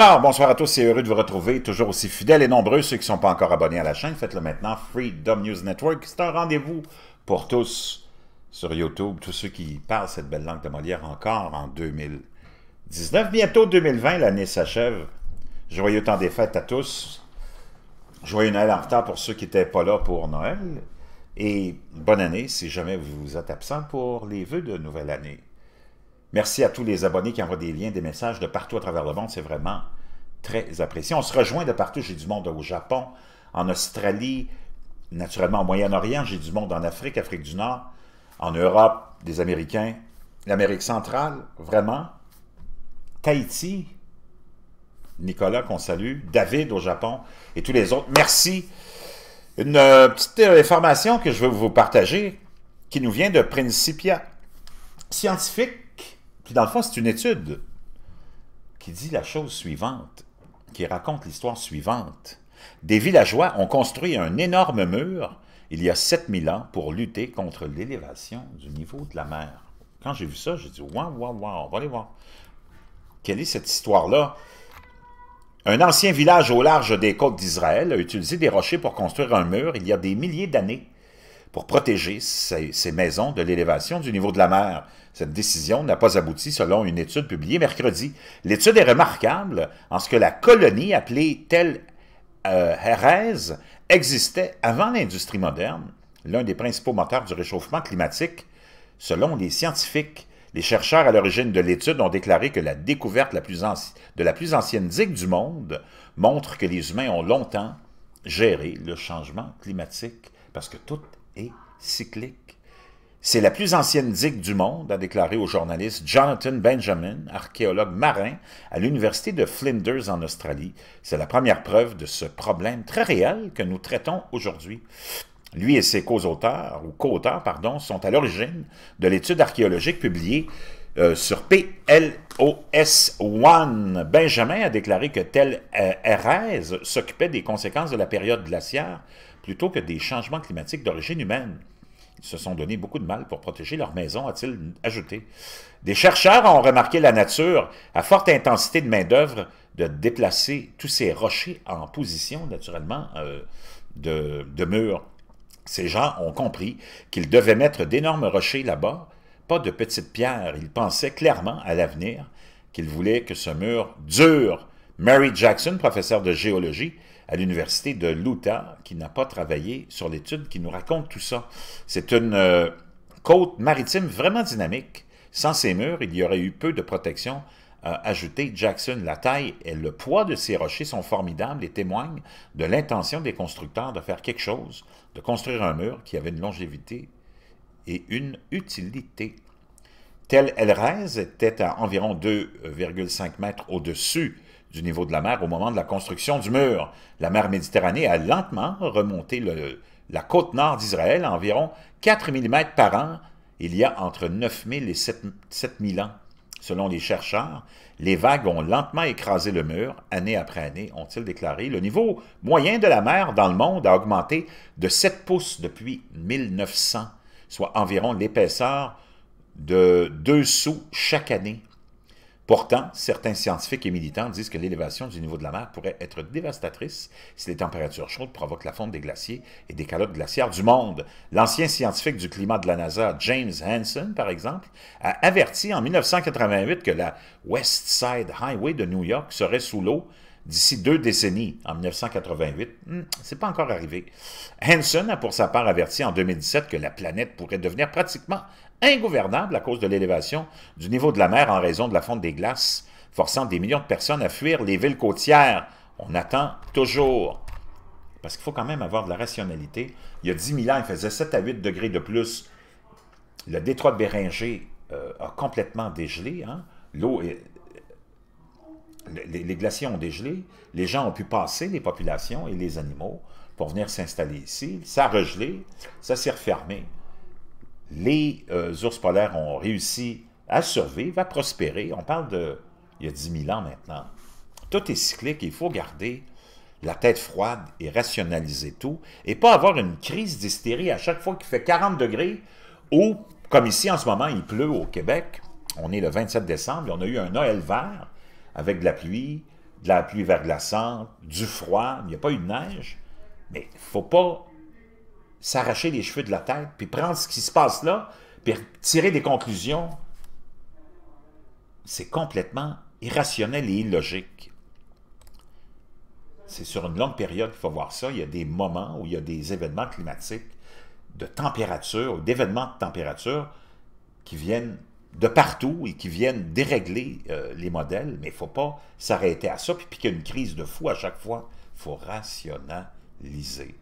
Alors, bonsoir à tous, c'est heureux de vous retrouver, toujours aussi fidèles et nombreux. Ceux qui ne sont pas encore abonnés à la chaîne, faites-le maintenant, Freedom News Network. C'est un rendez-vous pour tous sur YouTube, tous ceux qui parlent cette belle langue de Molière encore en 2019. Bientôt 2020, l'année s'achève. Joyeux temps des fêtes à tous. Joyeux Noël en retard pour ceux qui n'étaient pas là pour Noël. Et bonne année si jamais vous êtes absent pour les vœux de nouvelle année. Merci à tous les abonnés qui envoient des liens, des messages de partout à travers le monde. C'est vraiment très apprécié. On se rejoint de partout. J'ai du monde au Japon, en Australie, naturellement au Moyen-Orient. J'ai du monde en Afrique, Afrique du Nord, en Europe, des Américains, l'Amérique centrale, vraiment. Tahiti, Nicolas qu'on salue, David au Japon et tous les autres. Merci. Une euh, petite euh, information que je veux vous partager qui nous vient de Principia scientifique puis dans le fond, c'est une étude qui dit la chose suivante, qui raconte l'histoire suivante. Des villageois ont construit un énorme mur il y a 7000 ans pour lutter contre l'élévation du niveau de la mer. Quand j'ai vu ça, j'ai dit Waouh, wow, wow, on va aller voir. Quelle est cette histoire-là Un ancien village au large des côtes d'Israël a utilisé des rochers pour construire un mur il y a des milliers d'années pour protéger ces, maisons de l'élévation du niveau de la mer. Cette décision n'a pas abouti selon une étude publiée mercredi. L'étude est remarquable en ce que la colonie appelée Tel euh, existait avant l'industrie moderne, l'un des principaux moteurs du réchauffement climatique. Selon les scientifiques, les chercheurs à l'origine de l'étude ont déclaré que la découverte la plus de la plus ancienne digue du monde montre que les humains ont longtemps géré le changement climatique, parce que tout cyclique. C'est la plus ancienne digue du monde, a déclaré au journaliste Jonathan Benjamin, archéologue marin à l'Université de Flinders en Australie. C'est la première preuve de ce problème très réel que nous traitons aujourd'hui. Lui et ses co-auteurs, ou co pardon, sont à l'origine de l'étude archéologique publiée euh, sur plos One. Benjamin a déclaré que tel euh, RS s'occupait des conséquences de la période glaciaire plutôt que des changements climatiques d'origine humaine. Ils se sont donné beaucoup de mal pour protéger leur maison, a-t-il ajouté. Des chercheurs ont remarqué la nature, à forte intensité de main-d'œuvre, de déplacer tous ces rochers en position, naturellement, euh, de, mur. Ces gens ont compris qu'ils devaient mettre d'énormes rochers là-bas, pas de petites pierres. Ils pensaient clairement à l'avenir, qu'ils voulaient que ce mur dure. Mary Jackson, professeure de géologie, à l'Université de l'Utah qui n'a pas travaillé sur l'étude qui nous raconte tout ça. C'est une euh, côte maritime vraiment dynamique. Sans ces murs, il y aurait eu peu de protection euh, ajoutée. Jackson. La taille et le poids de ces rochers sont formidables et témoignent de l'intention des constructeurs de faire quelque chose, de construire un mur qui avait une longévité et une utilité. Tel Elrez était à environ 2,5 mètres au-dessus du niveau de la mer au moment de la construction du mur. La mer Méditerranée a lentement remonté la côte nord d'Israël à environ 4 mm par an il y a entre 9000 et 7000 ans. Selon les chercheurs, les vagues ont lentement écrasé le mur, année après année, ont-ils déclaré. Le niveau moyen de la mer dans le monde a augmenté de 7 pouces depuis 1900, soit environ l'épaisseur de 2 sous chaque année. Pourtant, certains scientifiques et militants disent que l'élévation du niveau de la mer pourrait être dévastatrice si les températures chaudes provoquent la fonte des glaciers et des calottes glaciaires du monde. L'ancien scientifique du climat de la NASA, James Hansen, par exemple, a averti en 1988 que la West Side Highway de New York serait sous l'eau d'ici deux décennies, en 1988, hmm, c'est pas encore arrivé. Hansen a pour sa part averti en 2017 que la planète pourrait devenir pratiquement ingouvernable à cause de l'élévation du niveau de la mer en raison de la fonte des glaces, forçant des millions de personnes à fuir les villes côtières. On attend toujours. Parce qu'il faut quand même avoir de la rationalité. Il y a 10 000 ans, il faisait 7 à 8 degrés de plus. Le détroit de Béringer euh, a complètement dégelé. Hein? L'eau, les, glaciers ont dégelé, les gens ont pu passer, les populations et les animaux, pour venir s'installer ici. Ça a regelé, ça s'est refermé. Les euh, ours polaires ont réussi à survivre, à prospérer. On parle de, il y a 10 000 ans maintenant. Tout est cyclique, il faut garder la tête froide et rationaliser tout, et pas avoir une crise d'hystérie à chaque fois qu'il fait 40 degrés, ou, comme ici en ce moment, il pleut au Québec, on est le 27 décembre, on a eu un Noël vert, avec de la pluie, de la pluie verglaçante, du froid, il n'y a pas eu de neige, mais il ne faut pas s'arracher les cheveux de la tête, puis prendre ce qui se passe là, puis tirer des conclusions. C'est complètement irrationnel et illogique. C'est sur une longue période qu'il faut voir ça. Il y a des moments où il y a des événements climatiques de température ou d'événements de température qui viennent de partout et qui viennent dérégler euh, les modèles, mais il ne faut pas s'arrêter à ça puis a une crise de fou à chaque fois. Il faut rationaliser.